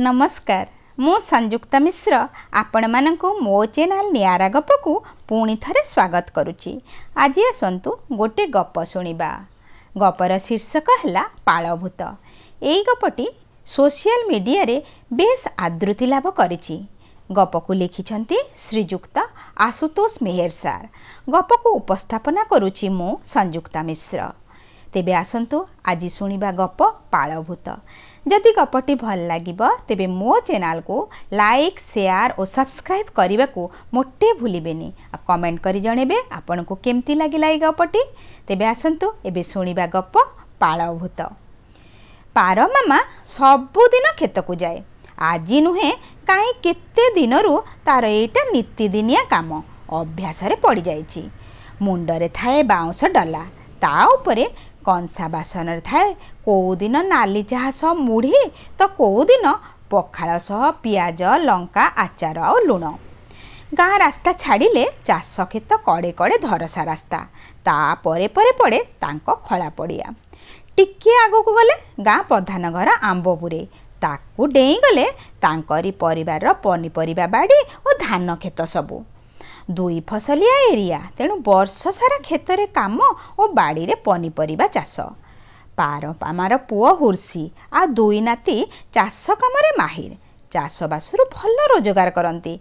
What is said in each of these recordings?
नमस्कार म संयुक्ता मिश्र आपण मो च्यानेल् गपको पिथ स्वागत गरु आज गोटे गप शुवा गपर शीर्षक होला पाभूत ए गपटी सोसिया रे बेस आदृति लाभ गरिपको लेखिचिच श्रीजुक्त आशुतोष मेहर सार गपको उपस्थापना गरु म संयुक्ता मिश्र ତେବେ ଆସନ୍ତୁ ଆଜି ଶୁଣିବା ଗପ ପାଳଭୂତ ଯଦି ଗପଟି ଭଲ ଲାଗିବ ତେବେ ମୋ ଚ୍ୟାନେଲକୁ ଲାଇକ୍ ସେୟାର ଓ ସବସ୍କ୍ରାଇବ୍ କରିବାକୁ ମୋଟେ ଭୁଲିବେନି ଆଉ କମେଣ୍ଟ କରି ଜଣେଇବେ ଆପଣଙ୍କୁ କେମିତି ଲାଗିଲା ଏ ଗପଟି ତେବେ ଆସନ୍ତୁ ଏବେ ଶୁଣିବା ଗପ ପାଳଭୂତ ପାର ମାମା ସବୁଦିନ କ୍ଷେତକୁ ଯାଏ ଆଜି ନୁହେଁ କାହିଁ କେତେ ଦିନରୁ ତା'ର ଏଇଟା ନିତିଦିନିଆ କାମ ଅଭ୍ୟାସରେ ପଡ଼ିଯାଇଛି ମୁଣ୍ଡରେ ଥାଏ ବାଉଁଶ ଡଲା ତା ଉପରେ କଂସା ବାସନରେ ଥାଏ କେଉଁଦିନ ନାଲି ଚାହା ସହ ମୁଢ଼ି ତ କେଉଁଦିନ ପଖାଳ ସହ ପିଆଜ ଲଙ୍କା ଆଚାର ଆଉ ଲୁଣ ଗାଁ ରାସ୍ତା ଛାଡ଼ିଲେ ଚାଷ କ୍ଷେତ କଡ଼େ କଡ଼େ ଧରସା ରାସ୍ତା ତାପରେ ପରେ ପଡ଼େ ତାଙ୍କ ଖଳା ପଡ଼ିଆ ଟିକିଏ ଆଗକୁ ଗଲେ ଗାଁ ପ୍ରଧାନ ଘର ଆମ୍ବପୁରେ ତାକୁ ଡେଇଁଗଲେ ତାଙ୍କରି ପରିବାରର ପନିପରିବା ବାଡ଼ି ଓ ଧାନ କ୍ଷେତ ସବୁ ଦୁଇ ଫସଲିଆ ଏରିଆ ତେଣୁ ବର୍ଷ ସାରା କ୍ଷେତରେ କାମ ଓ ବାଡ଼ିରେ ପନିପରିବା ଚାଷ ପାର ପାରପାମାର ପୁଅ ହୁର୍ଷି ଆଉ ଦୁଇ ନାତି ଚାଷ କାମରେ ମାହିର ଚାଷବାସରୁ ଭଲ ରୋଜଗାର କରନ୍ତି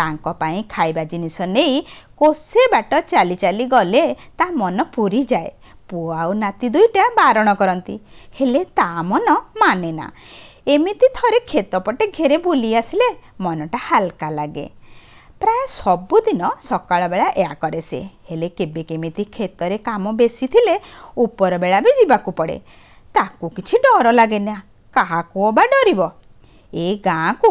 ତାଙ୍କ ପାଇଁ ଖାଇବା ଜିନିଷ ନେଇ କୋଷେ ବାଟ ଚାଲି ଚାଲି ଗଲେ ତା ମନ ପୁରିଯାଏ ପୁଅ ଆଉ ନାତି ଦୁଇଟା ବାରଣ କରନ୍ତି ହେଲେ ତା ମନ ମାନେ ନା ଏମିତି ଥରେ କ୍ଷେତ ପଟେ ଘେରେ ବୁଲି ଆସିଲେ ମନଟା ହାଲକା ଲାଗେ ପ୍ରାୟ ସବୁଦିନ ସକାଳବେଳା ଏହା କରେ ସେ ହେଲେ କେବେ କେମିତି କ୍ଷେତରେ କାମ ବେଶୀ ଥିଲେ ଉପରବେଳା ବି ଯିବାକୁ ପଡ଼େ ତାକୁ କିଛି ଡର ଲାଗେ ନା କାହାକୁ ଅବା ଡରିବ ଏ ଗାଁକୁ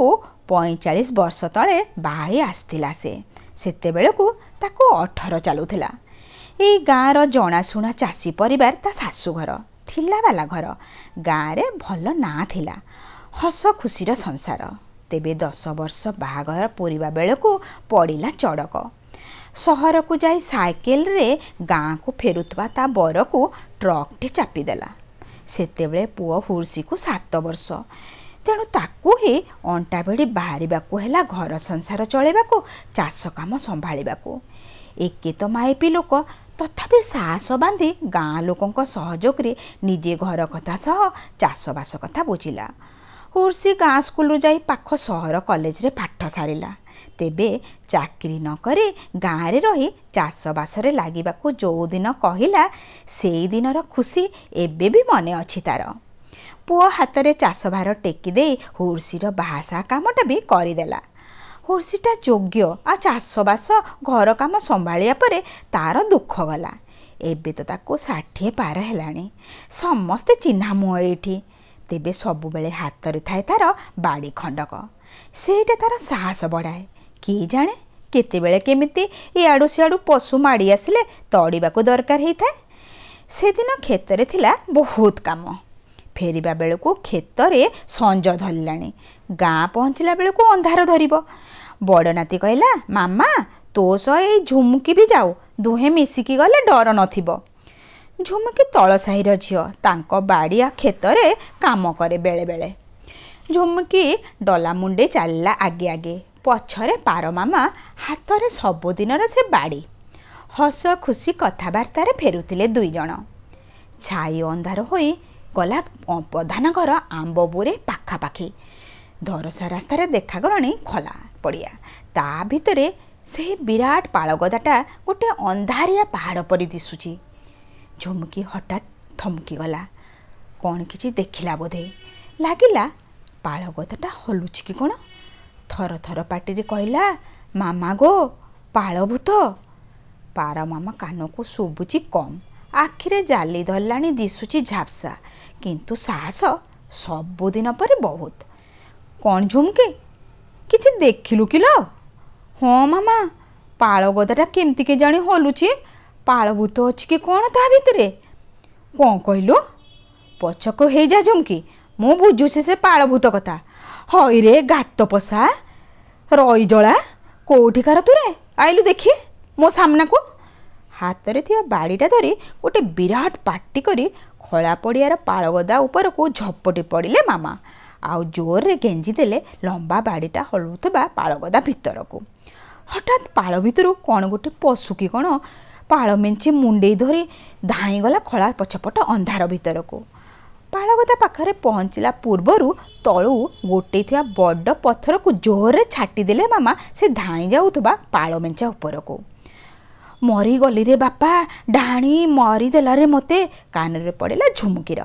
ପଇଁଚାଳିଶ ବର୍ଷ ତଳେ ବାହି ଆସିଥିଲା ସେ ସେତେବେଳକୁ ତାକୁ ଅଠର ଚାଲୁଥିଲା ଏଇ ଗାଁର ଜଣାଶୁଣା ଚାଷୀ ପରିବାର ତା ଶାଶୁଘର ଥିଲା ବାଲା ଘର ଗାଁରେ ଭଲ ନାଁ ଥିଲା ହସ ଖୁସିର ସଂସାର ତେବେ ଦଶ ବର୍ଷ ବାହାଘର ପୂରିବା ବେଳକୁ ପଡ଼ିଲା ଚଡ଼କ ସହରକୁ ଯାଇ ସାଇକେଲରେ ଗାଁକୁ ଫେରୁଥିବା ତା ବରକୁ ଟ୍ରକ୍ଟି ଚାପିଦେଲା ସେତେବେଳେ ପୁଅ ହୁର୍ଷିକୁ ସାତ ବର୍ଷ ତେଣୁ ତାକୁ ହିଁ ଅଣ୍ଟା ଭିଡ଼ି ବାହାରିବାକୁ ହେଲା ଘର ସଂସାର ଚଳାଇବାକୁ ଚାଷ କାମ ସମ୍ଭାଳିବାକୁ ଏକେ ତ ମାଇପି ଲୋକ ତଥାପି ସାହସ ବାନ୍ଧି ଗାଁ ଲୋକଙ୍କ ସହଯୋଗରେ ନିଜେ ଘର କଥା ସହ ଚାଷବାସ କଥା ବୁଝିଲା କୁର୍ସି ଗାଁ ସ୍କୁଲରୁ ଯାଇ ପାଖ ସହର କଲେଜରେ ପାଠ ସାରିଲା ତେବେ ଚାକିରି ନ କରି ଗାଁରେ ରହି ଚାଷବାସରେ ଲାଗିବାକୁ ଯେଉଁଦିନ କହିଲା ସେଇଦିନର ଖୁସି ଏବେ ବି ମନେ ଅଛି ତାର ପୁଅ ହାତରେ ଚାଷ ଭାର ଟେକି ଦେଇ ହୁର୍ସିର ବାହାସା କାମଟା ବି କରିଦେଲା ହୁର୍ସିଟା ଯୋଗ୍ୟ ଆଉ ଚାଷବାସ ଘର କାମ ସମ୍ଭାଳିବା ପରେ ତାର ଦୁଃଖ ଗଲା ଏବେ ତ ତାକୁ ଷାଠିଏ ପାର ହେଲାଣି ସମସ୍ତେ ଚିହ୍ନା ମୁହଁ ଏଇଠି ତେବେ ସବୁବେଳେ ହାତରେ ଥାଏ ତାର ବାଡ଼ି ଖଣ୍ଡକ ସେଇଟା ତାର ସାହସ ବଢ଼ାଏ କିଏ ଜାଣେ କେତେବେଳେ କେମିତି ଇଆଡ଼ୁ ସିଆଡ଼ୁ ପଶୁ ମାଡ଼ି ଆସିଲେ ତଡ଼ିବାକୁ ଦରକାର ହେଇଥାଏ ସେଦିନ କ୍ଷେତରେ ଥିଲା ବହୁତ କାମ ଫେରିବା ବେଳକୁ କ୍ଷେତରେ ସଞ୍ଜ ଧରିଲାଣି ଗାଁ ପହଞ୍ଚିଲା ବେଳକୁ ଅନ୍ଧାର ଧରିବ ବଡ଼ ନାତି କହିଲା ମାମା ତୋ ସହ ଏଇ ଝୁମୁକି ବି ଯାଉ ଦୁହେଁ ମିଶିକି ଗଲେ ଡର ନଥିବ ଝୁମୁକି ତଳ ସାହିର ଝିଅ ତାଙ୍କ ବାଡ଼ିଆ କ୍ଷେତରେ କାମ କରେ ବେଳେବେଳେ ଝୁମୁକି ଡଲା ମୁଣ୍ଡେଇ ଚାଲିଲା ଆଗେ ଆଗେ ପଛରେ ପାର ମାମା ହାତରେ ସବୁଦିନର ସେ ବାଡ଼ି ହସ ଖୁସି କଥାବାର୍ତ୍ତାରେ ଫେରୁଥିଲେ ଦୁଇ ଜଣ ଛାଇ ଅନ୍ଧାର ହୋଇ ଗଲା ପ୍ରଧାନ ଘର ଆମ୍ବପୁରେ ପାଖାପାଖି ଧରସା ରାସ୍ତାରେ ଦେଖାଗଲାଣି ଖୋଲା ପଡ଼ିଆ ତା ଭିତରେ ସେହି ବିରାଟ ପାଳଗଦାଟା ଗୋଟେ ଅନ୍ଧାରିଆ ପାହାଡ଼ ପରି ଦିଶୁଛି ଝୁମୁକି ହଠାତ୍ ଥମକିଗଲା କ'ଣ କିଛି ଦେଖିଲା ବୋଧେ ଲାଗିଲା ପାଳ ଗଦାଟା ହଲୁଛି କି କ'ଣ ଥର ଥର ପାଟିରେ କହିଲା ମାମା ଗୋ ପାଳ ଭୂତ ପାର ମାମା କାନକୁ ଶୁଭୁଛି କମ୍ ଆଖିରେ ଜାଲି ଧରିଲାଣି ଦିଶୁଛି ଝାପ୍ସା କିନ୍ତୁ ସାହସ ସବୁଦିନ ପରେ ବହୁତ କ'ଣ ଝୁମକେ କିଛି ଦେଖିଲୁ କିଲୋ ହଁ ମାମା ପାଳ ଗଦାଟା କେମିତି କେଜାଣି ହଲୁଛି ପାଳଭୂତ ଅଛି କି କ'ଣ ତା ଭିତରେ କ'ଣ କହିଲୁ ପଛକୁ ହେଇଯା ଝୁମକି ମୁଁ ବୁଝୁଛି ସେ ପାଳଭୂତ କଥା ହଇରେ ଗାତ ପଶା ରଇଜଳା କେଉଁଠିକାର ତୁରେ ଆଇଲୁ ଦେଖି ମୋ ସାମ୍ନାକୁ ହାତରେ ଥିବା ବାଡ଼ିଟା ଧରି ଗୋଟେ ବିରାଟ ପାଟି କରି ଖଳା ପଡ଼ିଆର ପାଳଗଦା ଉପରକୁ ଝପଟି ପଡ଼ିଲେ ମାମା ଆଉ ଜୋରରେ ଗେଞ୍ଜି ଦେଲେ ଲମ୍ବା ବାଡ଼ିଟା ହଲୁଥିବା ପାଳଗଦା ଭିତରକୁ ହଠାତ୍ ପାଳ ଭିତରୁ କ'ଣ ଗୋଟେ ପଶୁ କି କ'ଣ ପାଳ ମେଞ୍ଚେ ମୁଣ୍ଡେଇ ଧରି ଧାଇଁଗଲା ଖଳା ପଛପଟ ଅନ୍ଧାର ଭିତରକୁ ପାଳକ ପାଖରେ ପହଞ୍ଚିଲା ପୂର୍ବରୁ ତଳୁ ଗୋଟେ ଥିବା ବଡ଼ ପଥରକୁ ଜୋରରେ ଛାଟିଦେଲେ ମାମା ସେ ଧାଇଁ ଯାଉଥିବା ପାଳ ମେଞ୍ଚା ଉପରକୁ ମରିଗଲିରେ ବାପା ଡାଣି ମରିଦେଲାରେ ମୋତେ କାନରେ ପଡ଼ିଲା ଝୁମୁକିର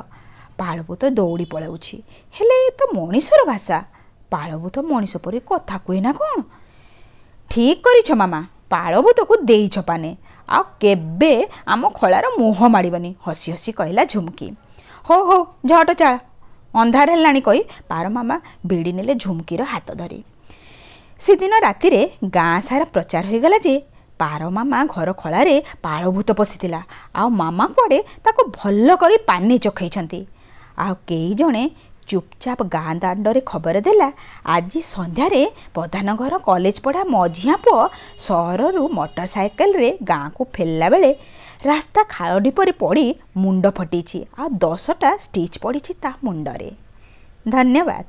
ପାଳଭୂତ ଦୌଡ଼ି ପଳାଉଛି ହେଲେ ଏ ତ ମଣିଷର ଭାଷା ପାଳଭୂତ ମଣିଷ ପରି କଥା କୁହେ ନା କ'ଣ ଠିକ୍ କରିଛ ମାମା ପାଳଭୂତକୁ ଦେଇଛ ପାନେ ଆଉ କେବେ ଆମ ଖଳାର ମୁହଁ ମାଡ଼ିବନି ହସି ହସି କହିଲା ଝୁମକି ହଉ ହଉ ଝଟ ଚାଳ ଅନ୍ଧାର ହେଲାଣି କହି ପାର ମାମା ବିଡ଼ି ନେଲେ ଝୁମକିର ହାତ ଧରି ସେଦିନ ରାତିରେ ଗାଁ ସାରା ପ୍ରଚାର ହୋଇଗଲା ଯେ ପାର ମାମା ଘର ଖଳାରେ ପାଳଭୂତ ପଶିଥିଲା ଆଉ ମାମା କୁଆଡ଼େ ତାକୁ ଭଲ କରି ପାନି ଚଖେଇଛନ୍ତି ଆଉ କେହି ଜଣେ ଚୁପଚାପ ଗାଁ ଦାଣ୍ଡରେ ଖବର ଦେଲା ଆଜି ସନ୍ଧ୍ୟାରେ ପ୍ରଧାନ ଘର କଲେଜ ପଢ଼ା ମଝିଆ ପୁଅ ସହରରୁ ମଟରସାଇକେଲରେ ଗାଁକୁ ଫେରିଲା ବେଳେ ରାସ୍ତା ଖାଳଡ଼ି ପରି ପଡ଼ି ମୁଣ୍ଡ ଫଟିଛି ଆଉ ଦଶଟା ଷ୍ଟିଚ୍ ପଡ଼ିଛି ତା ମୁଣ୍ଡରେ ଧନ୍ୟବାଦ